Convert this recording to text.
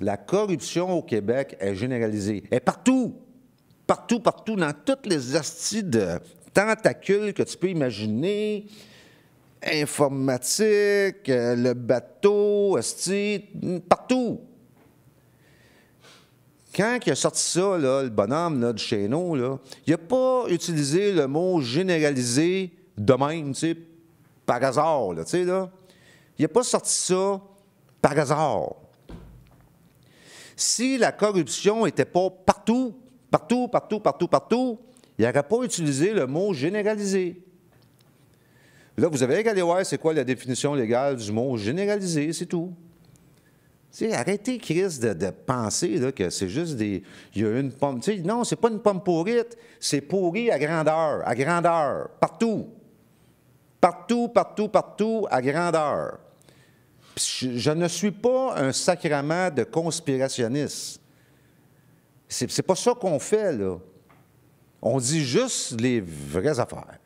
La corruption au Québec est généralisée. Elle est partout. Partout, partout, dans toutes les astides tentacules que tu peux imaginer. Informatique, euh, le bateau, partout. Quand il a sorti ça, le bonhomme de chez il n'a pas utilisé le mot généralisé de même, par hasard. tu sais, là. Il n'a pas sorti ça par hasard. Si la corruption n'était pas partout, partout, partout, partout, partout, il n'aurait pas utilisé le mot généralisé. Là, vous avez regardé c'est quoi la définition légale du mot généralisé, c'est tout. arrêtez, Chris, de, penser que c'est juste des. Il y a une pomme. non, c'est pas une pomme pourrite, c'est pourri à grandeur, à grandeur, partout. Partout, partout, partout, à grandeur. Je, ne suis pas un sacrement de conspirationniste. C'est pas ça qu'on fait, là. On dit juste les vraies affaires.